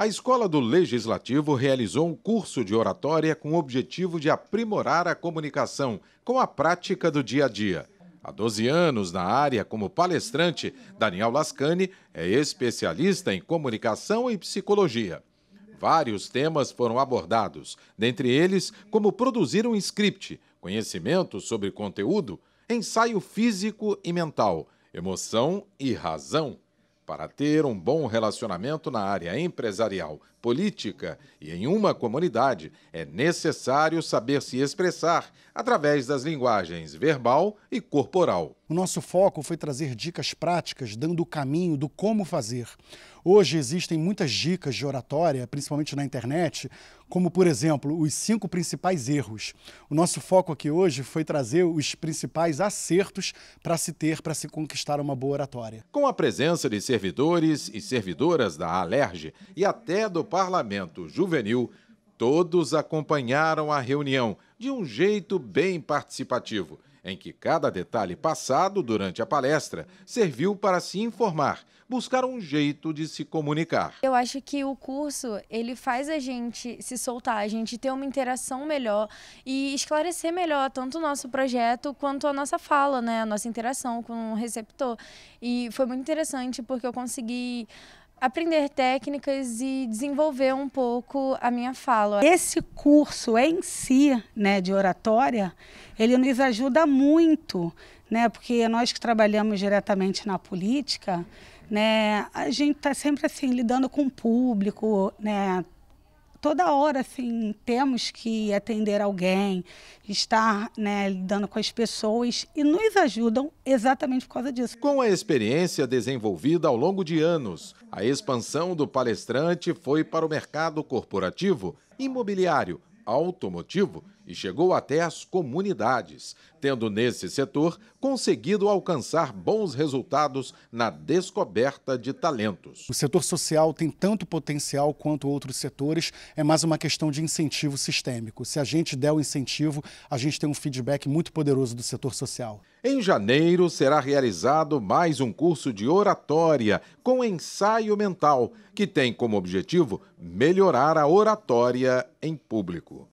A Escola do Legislativo realizou um curso de oratória com o objetivo de aprimorar a comunicação com a prática do dia a dia. Há 12 anos na área como palestrante, Daniel Lascani é especialista em comunicação e psicologia. Vários temas foram abordados, dentre eles como produzir um script, conhecimento sobre conteúdo, ensaio físico e mental, emoção e razão para ter um bom relacionamento na área empresarial, política e em uma comunidade, é necessário saber se expressar através das linguagens verbal e corporal. O nosso foco foi trazer dicas práticas, dando o caminho do como fazer. Hoje existem muitas dicas de oratória, principalmente na internet, como, por exemplo, os cinco principais erros. O nosso foco aqui hoje foi trazer os principais acertos para se ter, para se conquistar uma boa oratória. Com a presença de servidores e servidoras da Alerj e até do Parlamento Juvenil, todos acompanharam a reunião de um jeito bem participativo em que cada detalhe passado durante a palestra serviu para se informar, buscar um jeito de se comunicar. Eu acho que o curso, ele faz a gente se soltar, a gente ter uma interação melhor e esclarecer melhor tanto o nosso projeto quanto a nossa fala, né, a nossa interação com o receptor. E foi muito interessante porque eu consegui aprender técnicas e desenvolver um pouco a minha fala. Esse curso em si, né, de oratória, ele nos ajuda muito, né, porque nós que trabalhamos diretamente na política, né, a gente está sempre assim lidando com o público, né, toda hora assim temos que atender alguém, estar né, lidando com as pessoas e nos ajudam exatamente por causa disso. Com a experiência desenvolvida ao longo de anos, a expansão do palestrante foi para o mercado corporativo, imobiliário, automotivo e chegou até as comunidades, tendo nesse setor conseguido alcançar bons resultados na descoberta de talentos. O setor social tem tanto potencial quanto outros setores, é mais uma questão de incentivo sistêmico. Se a gente der o incentivo, a gente tem um feedback muito poderoso do setor social. Em janeiro será realizado mais um curso de oratória com ensaio mental, que tem como objetivo melhorar a oratória em público.